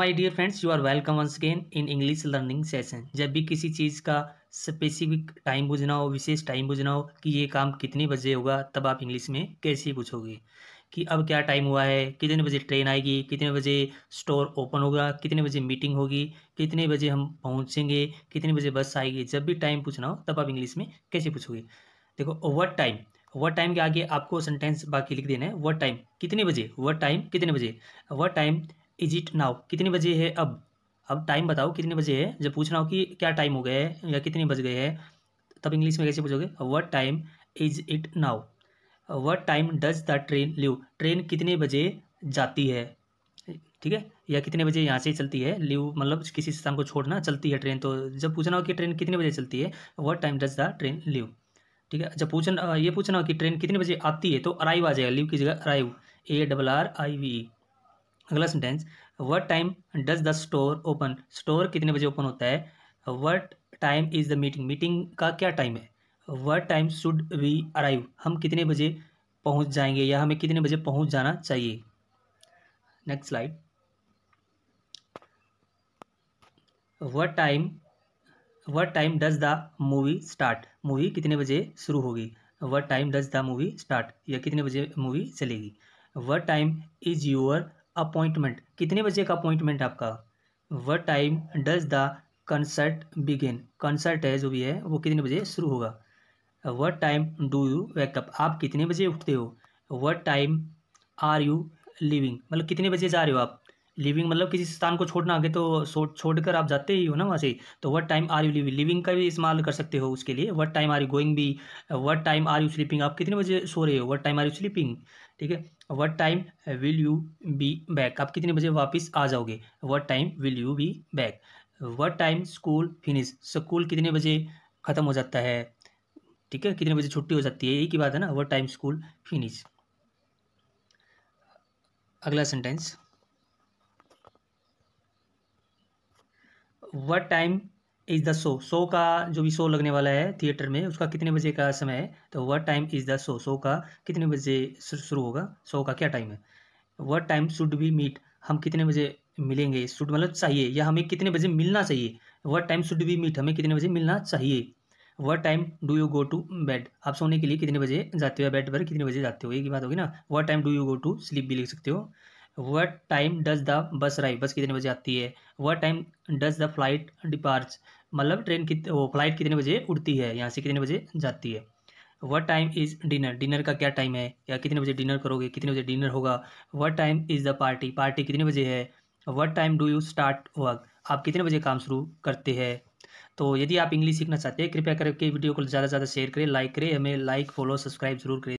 my dear friends you are welcome once again in English learning session जब भी किसी चीज़ का स्पेसिफिक टाइम बुझना हो विशेष टाइम बुझना हो कि ये काम कितने बजे होगा तब आप इंग्लिश में कैसे पूछोगे कि अब क्या टाइम हुआ है कितने बजे ट्रेन आएगी कितने बजे स्टोर ओपन होगा कितने बजे मीटिंग होगी कितने बजे हम पहुंचेंगे कितने बजे बस आएगी जब भी टाइम पूछना हो तब आप इंग्लिश में कैसे पूछोगे देखो वट टाइम वट टाइम के आगे आपको सेंटेंस बाकी लिख देना है वट टाइम कितने बजे वट टाइम कितने बजे what time is it now कितने बजे है अब अब टाइम बताओ कितने बजे है जब पूछना हो कि क्या टाइम हो गया है या कितने बज गए हैं तब इंग्लिश में कैसे पूछोगे what time is it now what time does the train leave train कितने बजे जाती है ठीक है या कितने बजे यहाँ से चलती है लीव मतलब किसी स्थान को छोड़ना चलती है ट्रेन तो जब पूछना हो कि ट्रेन कितने बजे चलती है what time does the train leave ठीक है जब पूछना ये पूछना हो कि ट्रेन कितने बजे आती है तो अराइव आ जाएगा लीव की जगह arrive A double R I V E अगला sentence what time does the store open store कितने बजे ओपन होता है what time is the meeting meeting का क्या टाइम है what time should we arrive हम कितने बजे पहुंच जाएंगे या हमें कितने बजे पहुंच जाना चाहिए next slide what time what time does the movie start movie कितने बजे शुरू होगी what time does the movie start या कितने बजे मूवी चलेगी what time is your appointment कितने बजे का अपॉइंटमेंट आपका what time does the concert begin concert है जो भी है वो कितने बजे शुरू होगा what time do you wake up आप कितने बजे उठते हो what time are you living मतलब कितने बजे जा रहे हो आप लिविंग मतलब किसी स्थान को छोड़ना आगे तो छोड़ कर आप जाते ही हो ना वहाँ से तो what time are you leaving leaving का भी इस्तेमाल कर सकते हो उसके लिए what time are you going भी what time are you sleeping आप कितने बजे सो रहे हो what time are you sleeping ठीक है what time will you be back आप कितने बजे वापस आ जाओगे what time will you be back what time school finish school कितने बजे ख़त्म हो जाता है ठीक है कितने बजे छुट्टी हो जाती है यही की बात है ना वट टाइम स्कूल फिनिश अगला sentence what time is the show show का जो भी शो लगने वाला है थिएटर में उसका कितने बजे का समय है तो what time is the show show का कितने बजे शुरू होगा शो का क्या टाइम है what time should be meet हम कितने बजे मिलेंगे शुड मतलब चाहिए या हमें कितने बजे मिलना चाहिए what time should be meet हमें कितने बजे मिलना चाहिए what time do you go to bed आप सोने के लिए कितने बजे जाते हो बेड पर कितने बजे जाते हो ये बात होगी ना what time do you go to sleep भी लिख सकते हो what time does the bus राइव बस कितने बजे आती है what time does the flight depart मतलब ट्रेन कित वो फ्लाइट कितने बजे उड़ती है यहाँ से कितने बजे जाती है what time is dinner dinner का क्या टाइम है या कितने बजे डिनर करोगे कितने बजे डिनर होगा what time is the party party कितने बजे है what time do you start work आप कितने बजे काम शुरू करते हैं तो यदि आप इंग्लिश सीखना चाहते हैं कृपया करके वीडियो को ज़्यादा से ज़्यादा शेयर करें लाइक करें हमें लाइक फॉलो सब्सक्राइब जरूर करें